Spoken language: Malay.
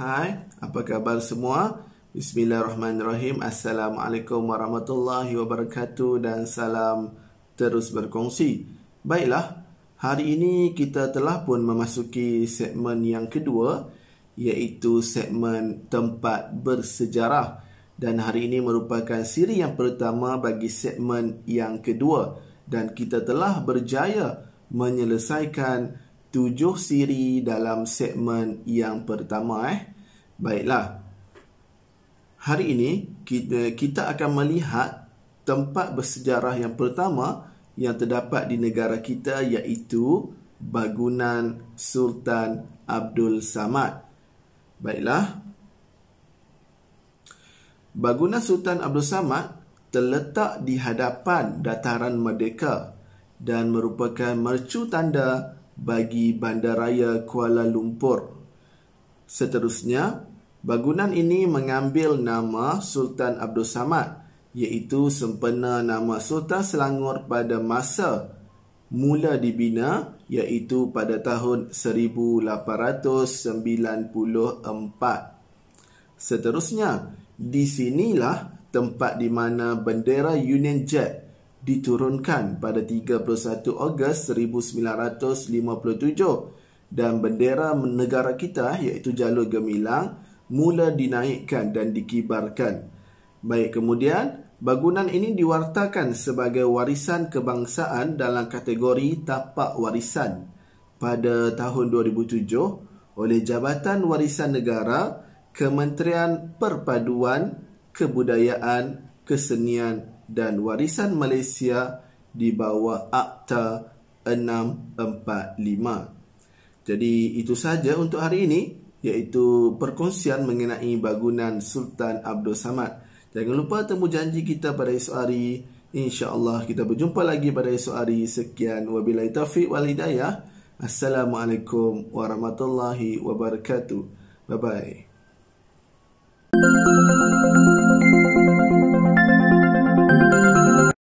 Hai, apa khabar semua? Bismillahirrahmanirrahim. Assalamualaikum warahmatullahi wabarakatuh dan salam terus berkongsi. Baiklah, hari ini kita telah pun memasuki segmen yang kedua iaitu segmen tempat bersejarah dan hari ini merupakan siri yang pertama bagi segmen yang kedua dan kita telah berjaya menyelesaikan tujuh siri dalam segmen yang pertama eh. Baiklah. Hari ini kita kita akan melihat tempat bersejarah yang pertama yang terdapat di negara kita iaitu bangunan Sultan Abdul Samad. Baiklah. Bangunan Sultan Abdul Samad terletak di hadapan dataran Merdeka dan merupakan mercu tanda bagi Bandaraya Kuala Lumpur. Seterusnya, bangunan ini mengambil nama Sultan Abdul Samad iaitu sempena nama Sultan Selangor pada masa mula dibina iaitu pada tahun 1894. Seterusnya, di sinilah tempat di mana bendera Union Jack diturunkan pada 31 Ogos 1957 dan bendera negara kita iaitu Jalur Gemilang mula dinaikkan dan dikibarkan. Baik, kemudian bangunan ini diwartakan sebagai warisan kebangsaan dalam kategori tapak warisan pada tahun 2007 oleh Jabatan Warisan Negara Kementerian Perpaduan Kebudayaan Kesenian dan Warisan Malaysia di bawah Akta 645. Jadi itu saja untuk hari ini iaitu perkongsian mengenai bangunan Sultan Abdul Samad. Jangan lupa temu janji kita pada esok hari. InsyaAllah kita berjumpa lagi pada esok hari. Sekian. Wabilai taufiq wal hidayah. Assalamualaikum warahmatullahi wabarakatuh. Bye-bye.